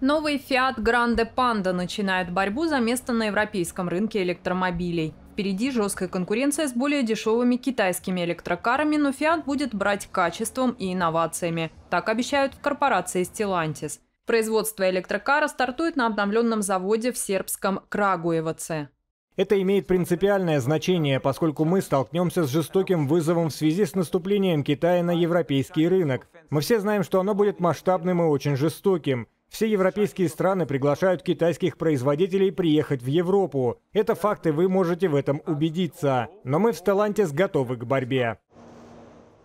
Новый Fiat Grande Panda начинает борьбу за место на европейском рынке электромобилей. Впереди жесткая конкуренция с более дешевыми китайскими электрокарами, но Fiat будет брать качеством и инновациями. Так обещают в корпорации Stellantis. Производство электрокара стартует на обновленном заводе в сербском Крагуеваце. Это имеет принципиальное значение, поскольку мы столкнемся с жестоким вызовом в связи с наступлением Китая на европейский рынок. Мы все знаем, что оно будет масштабным и очень жестоким. Все европейские страны приглашают китайских производителей приехать в Европу. Это факты, вы можете в этом убедиться. Но мы в Сталантис готовы к борьбе.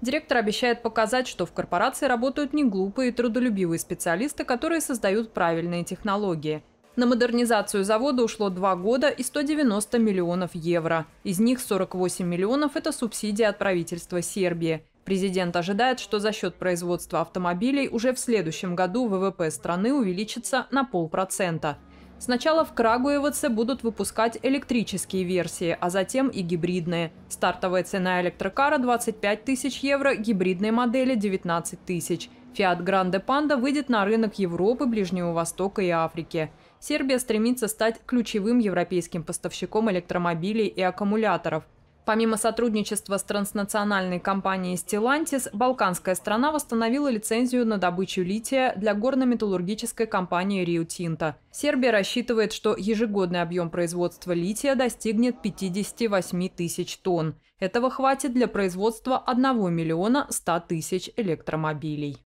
Директор обещает показать, что в корпорации работают не глупые и трудолюбивые специалисты, которые создают правильные технологии. На модернизацию завода ушло два года и 190 миллионов евро. Из них 48 миллионов – это субсидия от правительства Сербии. Президент ожидает, что за счет производства автомобилей уже в следующем году ВВП страны увеличится на полпроцента. Сначала в Крагуевце будут выпускать электрические версии, а затем и гибридные. Стартовая цена электрокара 25 тысяч евро, гибридной модели 19 тысяч. Fiat Grande Panda выйдет на рынок Европы, Ближнего Востока и Африки. Сербия стремится стать ключевым европейским поставщиком электромобилей и аккумуляторов – Помимо сотрудничества с транснациональной компанией «Стилантис», балканская страна восстановила лицензию на добычу лития для горно-металлургической компании «Рио Тинто». Сербия рассчитывает, что ежегодный объем производства лития достигнет 58 тысяч тонн. Этого хватит для производства 1 миллиона 100 тысяч электромобилей.